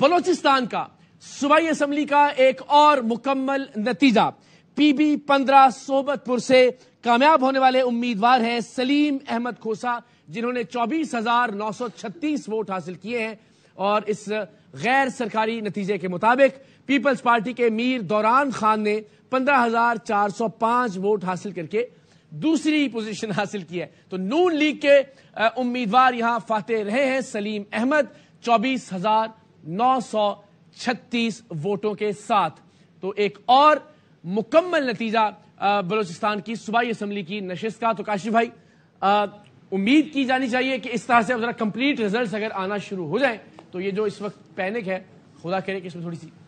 बलोचिस्तान का सूबाई असम्बली का एक और मुकम्मल नतीजा पीबी पंद्रह सोबतपुर से कामयाब होने वाले उम्मीदवार हैं सलीम अहमद खोसा जिन्होंने चौबीस हजार नौ सौ छत्तीस वोट हासिल किए हैं और इस गैर सरकारी नतीजे के मुताबिक पीपल्स पार्टी के मीर दौरान खान ने पंद्रह हजार चार सौ पांच वोट हासिल करके दूसरी पोजीशन हासिल की है तो नून लीग के उम्मीदवार यहां फाते रहे हैं सलीम अहमद चौबीस हजार 936 वोटों के साथ तो एक और मुकम्मल नतीजा बलोचिस्तान की सूबाई असम्बली की नशिस्त का तो काशिफ भाई उम्मीद की जानी चाहिए कि इस तरह से जरा कंप्लीट रिजल्ट अगर आना शुरू हो जाए तो ये जो इस वक्त पैनिक है खुदा करे कि इसमें थोड़ी सी